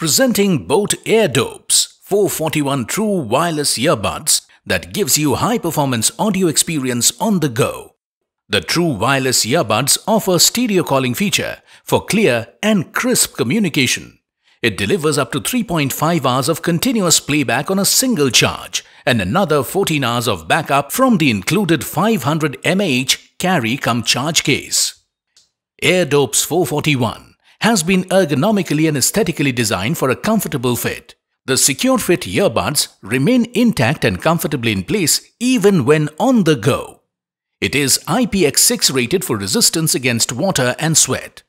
Presenting Boat Air Dopes 441 True Wireless Earbuds that gives you high-performance audio experience on the go. The True Wireless Earbuds offer stereo calling feature for clear and crisp communication. It delivers up to 3.5 hours of continuous playback on a single charge and another 14 hours of backup from the included 500 mAh carry-come charge case. Air Dopes 441 has been ergonomically and aesthetically designed for a comfortable fit. The Secure Fit earbuds remain intact and comfortably in place even when on the go. It is IPX6 rated for resistance against water and sweat.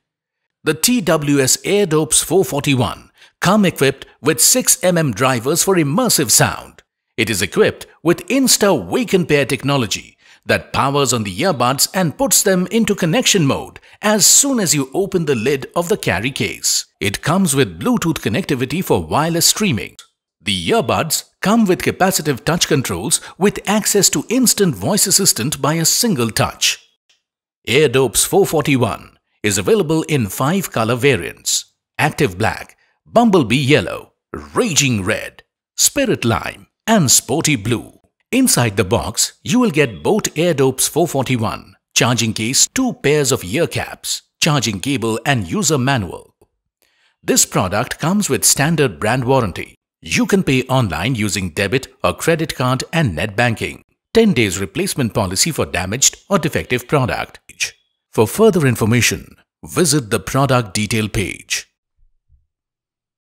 The TWS AirDopes 441 come equipped with 6mm drivers for immersive sound. It is equipped with Insta Wake and Pair technology that powers on the earbuds and puts them into connection mode as soon as you open the lid of the carry case. It comes with Bluetooth connectivity for wireless streaming. The earbuds come with capacitive touch controls with access to instant voice assistant by a single touch. AirDopes 441 is available in 5 color variants. Active Black, Bumblebee Yellow, Raging Red, Spirit Lime and Sporty Blue. Inside the box, you will get Boat Air Dopes 441, charging case, two pairs of ear caps, charging cable and user manual. This product comes with standard brand warranty. You can pay online using debit or credit card and net banking. 10 days replacement policy for damaged or defective product. For further information, visit the product detail page.